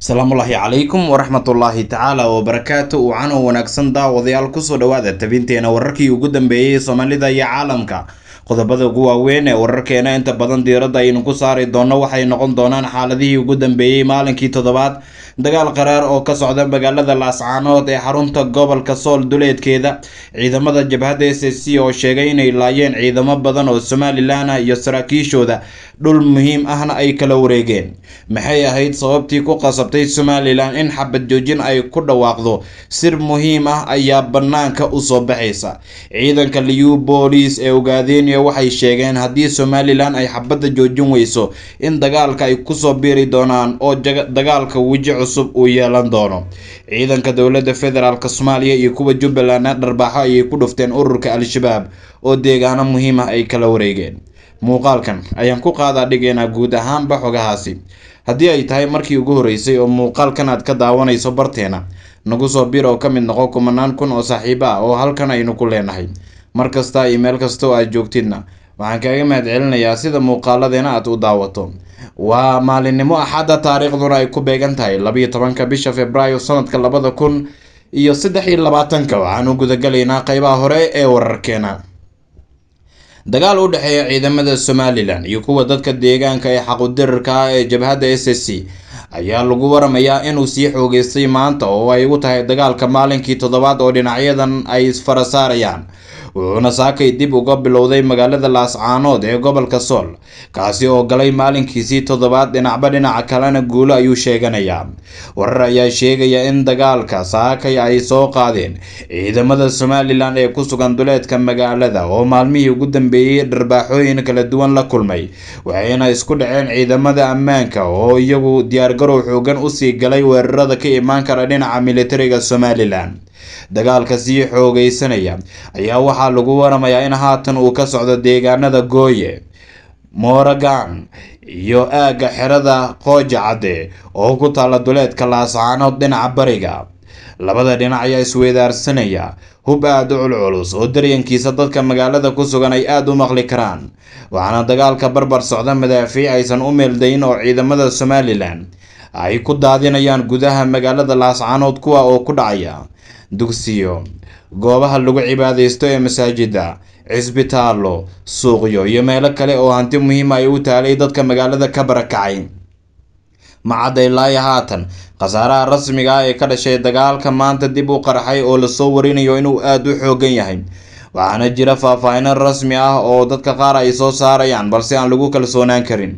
asalaamuulaahi calaykum waraxmatullaahi tacaala wabarakaatu wacanoo wanaagsan daawadayaal kusoo dhawaada tabinteena wararkii ugu dambeeyey soomaalida iyo caalamka qodobada ugu waaweyn ee wararkeena inta badan diiradda aynu ku saari doonno waxay noqon doonaan xaaladihii ugu dambeeyey maalinkii toddobaad dagaal qaraar oo ka socda magaalada laascaanood ee xarunta gobolka sool duleedkeeda ciidamada jabhadda s s c oo sheegay inay laayeen ciidamo badan oo somalilan iyo saraakiishooda dhul muhiim ahna ay kala wareegeen maxay ahayd sababtii ku qasabtay somalilan in xabad joojin ay ku dhawaaqdo sir muhiim ah ayaa bannaanka u soo baxaysa ciidanka liyu boolis ee ogaadenia waxay sheegeen haddii somalilan ay xabadda joojin weyso in dagaalka ay kusoo biiri doonaan oo dagaalka weji cusub uu yeelan doono ciidanka dowladda federaalk soomaaliya iyo kuwa jubbalandna dharbaaxo ayay ku dhufteen ururka al-shabaab oo deegaano muhiim ah ay kala wareegeen muuqaalkan ayaan ku qaadaa dhigaynaa guud ahaanba xogahaasi haddii ay tahay markii ugu horreysay oo muuqaalkan aad ka daawanayso barteena nagu soo bir oo ka mid noqo kumanaan kun oo saaxiibo ah oo halkan aynu ku leenahay mar kasta iyo meel kasta oo aad joogtidna waxaan kaaga mahadcelinayaa sida muuqaaladeena aad u daawato waa maalinimo axadda taariikhduna ay ku beegan tahay labiiyo tobanka bisha februaayo sanadka labada kun iyo saddex iyo labaatanka waxaan u gudagalaynaa qaybaha hore ee wararkeena dagaal u dhexeeya ciidamada somalilan iyo kuwa dadka deegaanka ee xaqudirarka ah ee jabhadda s s c ayaa lagu waramayaa inuu sii xoogeystay maanta oo ay ugu tahay dagaalka maalinkii toddobaad oo dhinacyadan ay isfara saarayaan wuxuuna saakay dib uga bilowday magaalada laascaanood ee gobolka sool kaasi oo galay maalinkiisii toddobaad dhinacba dhinaca kalena guulo ayuu sheeganayaa warar ayaa sheegaya in dagaalka saakay ay soo qaadeen ciidamada somalilan ee ku sugan duleedka magaalada oo maalmihii ugu dambeeyey dharbaaxooyin kala duwan la kulmay waxayna isku dhaceen ciidamada ammaanka oo iyagu diyaargarow xoogan usii galay weerarada ka imaan kara dhinaca militariga somalilan dagaalka sii xoogaysanaya ayaa waxaa lagu waramayaa in haatan uu ka socdo deegaanada gooye mooragaan iyo aagga xerada qooja cadde oo ku taalla duleedka laasacaanood dhinaca bariga labada dhinac ayaa isweydaarsanaya hub aada u culculus oo daryankiisa dadka magaalada ku sugan ay aad u maqli karaan waxaana dagaalka barbar socda madaafiic aysan u meeldayn oo ciidamada somalilan ay ku daadinayaan gudaha magaalada laascaanood kuwa oo ku dhacaya dugsiyo goobaha lagu cibaadaysto ee masaajida cisbitaallo suuqyo iyo meelo kale oo hanti muhiima ah ay u taalay dadka magaalada ka barakacay ma cadday haatan khasaaraha rasmiga ah ee ka dhashay dagaalka maanta dib u qarxay oo lasoo warinayo inuu aad u xooggan yahay waxaana jira faahfaahino rasmi ah oo dadka qaar ay soo saarayaan balse aan lagu kalsoonaan karin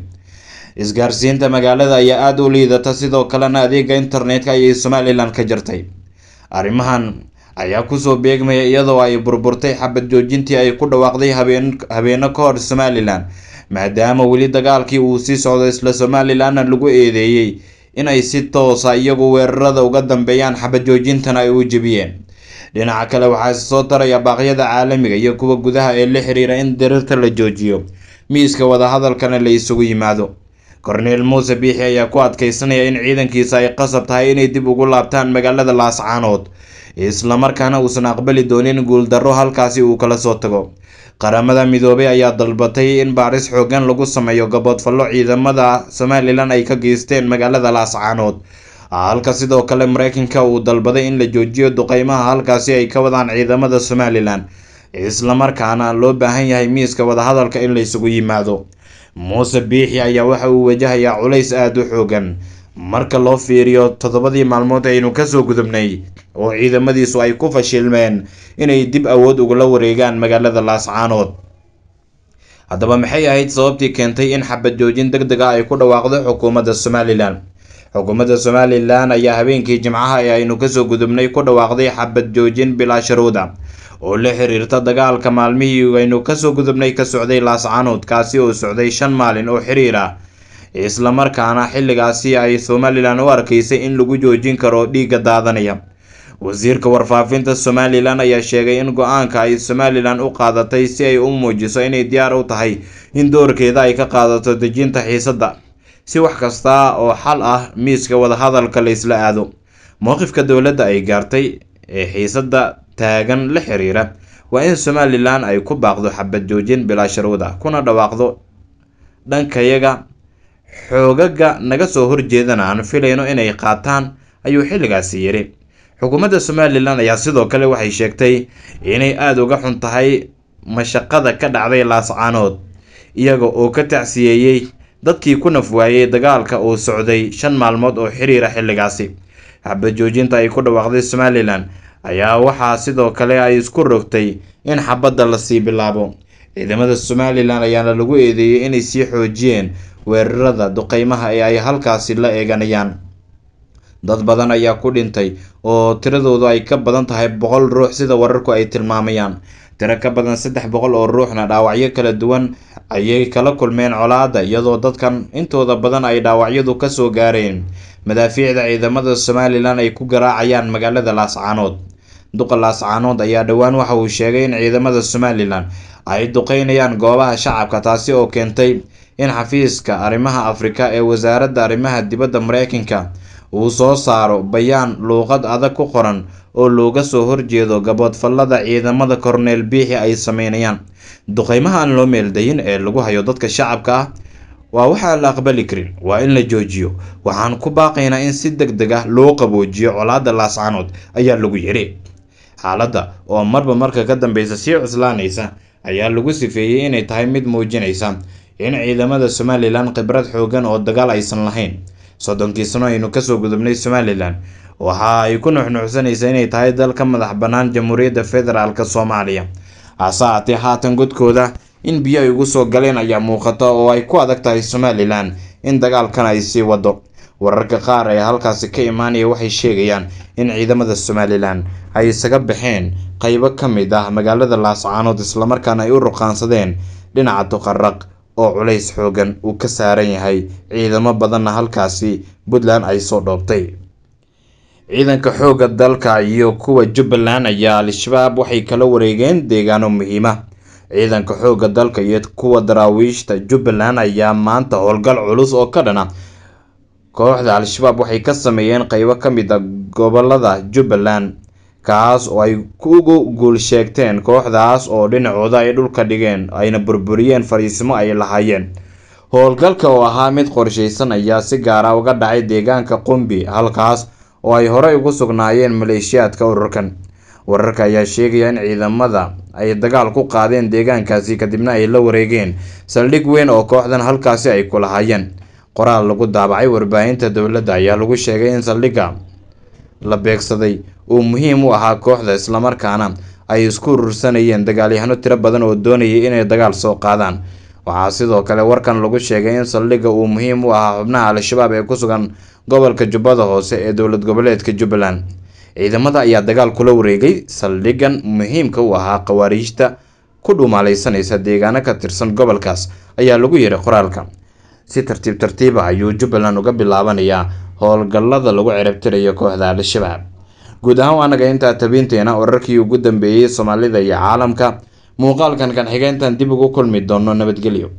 isgaarsiinta magaalada ayaa aada u liidata sidoo kalena adeega internetka ayay somalilan ka jirtay arrimahan ayaa kusoo beegmaya iyadoo ay burburtay xabad joojintii ay ku dhawaaqday habeeno ka hor somalilan maadaama weli dagaalkii uu sii socdo isla somalilanna lagu eedeeyey inay si toosa ah iyagu weerarada uga dambeeyaan xabad joojintana ay u jebiyeen dhinaca kale waxaa soo taraya baaqyada caalamiga iyo kuwa gudaha ee la xiriira in dirirta la joojiyo miiska wadahadalkana la isugu yimaado korneel muuse biixi ayaa ku adkaysanaya in ciidankiisa ay qasab tahay inay dib ugu laabtaan magaalada laascaanood islamarkaana uusan aqbali doonin guuldarro halkaasi uu kala soo tago qaramada midoobay ayaa dalbatay in baaris xoogan lagu sameeyo gaboodfallo ciidamada somalilan ay ka geysteen magaalada laascaanood halka sidoo kale maraykanka uu dalbaday in la joojiyo duqeymaha halkaasi ay ka wadaan ciidamada somalilan islamarkaana loo baahan yahay miiska wadahadalka in laysugu yimaado muuse biixi ayaa waxa uu wajahayaa culays aada u xoogan marka loo fiiriyo toddobadii maalmood aynu kasoo gudubnay oo ciidamadiisu ay ku fashilmeen inay dib awood ugula wareegaan magaalada laascaanood haddaba maxay ahayd sababtii keentay in xabad joojin deg dega ay ku dhawaaqdo xukuumadda somalilan xukuumadda somalilan ayaa habeenkii jimcaha ee aynu kasoo gudubnay ku dhawaaqday xabad joojin bilaa sharuuda oo la xiriirta dagaalka maalmihii aynu kasoo gudubnay ka socday laascaanood kaasi oo socday shan maalin oo xiriir ah islamarkaana xilligaasi ay somalilan u arkaysay in lagu joojin karo dhiigga daadanaya wasiirka warfaafinta somalilan ayaa sheegay in go-aanka ay somalilan u qaadatay si ay u muujiso inay diyaar u tahay in doorkeeda ay ka qaadato dejinta xiisadda si wax kasta oo xal ah miiska wadahadalka la isla aado mowqifka dowladda ay gaartay ee xiisadda taagan la xiriira waa in somalilan ay ku baaqdo xabad joojin bilaa sharwada kuna dhawaaqdo dhankayaga xoogaga naga soo horjeedana aan filayno inay qaataan ayuu xilligaasi yidhi xukuumadda somalilan ayaa sidoo kale waxay sheegtay inay aada uga xun tahay mashaqada ka dhacday laascaanood iyaga oo ka tacsiyeeyey dadkii ku naf dagaalka uu socday shan maalmood oo xiriira xilligaasi xabad joojinta ay ku dhawaaqday somalilan ayaa waxaa sidoo kale ay isku rogtay in xabadda lasii bilaabo ciidamada somalilan ayaana lagu eedeeyey inay sii xoojiyeen weerarada duqeymaha ee ay halkaasi la eeganayaan dad badan ayaa ku dhintay oo tiradoodu ay ka badan tahay boqol ruux sida wararku ay tilmaamayaan tiro ka badan saddex boqol oo ruuxna dhaawacyo kala duwan ayay kala kulmeen colaadda iyadoo dadkan intooda badan ay dhaawacyadu kasoo gaareen madaafiicda ciidamada somalilan ay ku garaacayaan magaalada laascaanood duqalaas caanood ayaa dhowaan waxa uu sheegay in ciidamada somalilan ay duqaynayaan goobaha shacabka taasi oo keentay in xafiiska arrimaha afrika ee wasaaradda arrimaha dibadda maraykanka uu soo saaro bayaan luuqad adag ku qoran oo looga soo horjeedo gaboodfallada ciidamada korneel biixi ay sameynayaan duqeymaha aan loo meeldayin ee lagu hayo dadka shacabka ah waa waxaan la aqbali karin waa in la joojiyo waxaan ku baaqaynaa in si deg deg ah loo qaboojiyo colaadda laascanood ayaa lagu yidhi xaaladda oo marba marka ka dambeysa sii cuslaanaysa ayaa lagu sifeeyey inay tahay mid muujinaysa in ciidamada somalilan khibrad xooggan oo dagaal aysan lahayn soddonkii sano aynu kasoo gudubnay somalilan waxa ay ku nuxnuxsanaysa inay tahay dal ka madax bannaan jamhuuriyadda federaalk soomaaliya hase haatee haatan godkooda in biyo ay ugu soo galeen ayaa muuqata oo ay ku adag tahay somalilan in dagaalkan ay sii wado wararka qaar ee halkaasi ka imaanaya waxay sheegayaan in ciidamada somalilan ay isaga baxeen qaybo ka mid ah magaalada laascaanood islamarkaana ay u ruqaansadeen dhinaca duqaraq oo culays xoogan uu ka saaran yahay ciidamo badanna halkaasi puntland ay soo dhoobtay ciidanka xoogga dalka iyo kuwa jubbaland ayaa al-shabaab waxay kala wareegeen deegaano muhiima ciidanka xoogga dalka iyo kuwa daraawiishta jubbaland ayaa maanta howlgal culus oo ka dhana kooxda al-shabaab waxay ka sameeyeen qaybo ka mid a ah gobolada jubbaland kaas oo ay ugu sheegteen kooxdaas oo dhinacooda ay dhulka dhigeen ayna burburiyeen fariisimo ay lahaayeen howlgalka oo ahaa mid qorshaysan ayaa si gaara ah uga dhacay deegaanka qumbi halkaas oo ay horey ugu sugnaayeen maleeshiyaadka ururkan wararka ayaa sheegaya in ciidamada ay dagaal ku qaadeen deegaankaasi kadibna ay la wareegeen saldhig weyn oo kooxdan halkaasi ay ku lahaayeen qoraal lagu daabacay warbaahinta dowladda ayaa lagu sheegay in saldhiga la beegsaday uu muhiim u ahaa kooxda islamarkaana ay isku urursanayeen dagaalyahano tiro badan oo doonayay inay dagaal soo qaadaan waxaa sidoo kale warkan lagu sheegay in saldhiga uu muhiim u ahaa xubnaha al-shabaab ee ku sugan gobolka jubbada hoose ee dowlad goboleedka jubbaland ciidamada ayaa dagaal kula wareegay saldhiggan muhiimka u ahaa khawaariijta ku dhumaalaysanaysa deegaano ka tirsan gobolkaas ayaa lagu yidhi qoraalka si tartiib tartiiba ah ayuu jubbaland uga bilaabanayaa howlgallada lagu ciribtirayo kooxda al-shabaab guud ahaan waa naga intaa tabiinteena wararkii ugu dambeeyey soomaalida iyo caalamka muuqaalkan kan xigeentan dib ugu kulmi doono nabadgelyo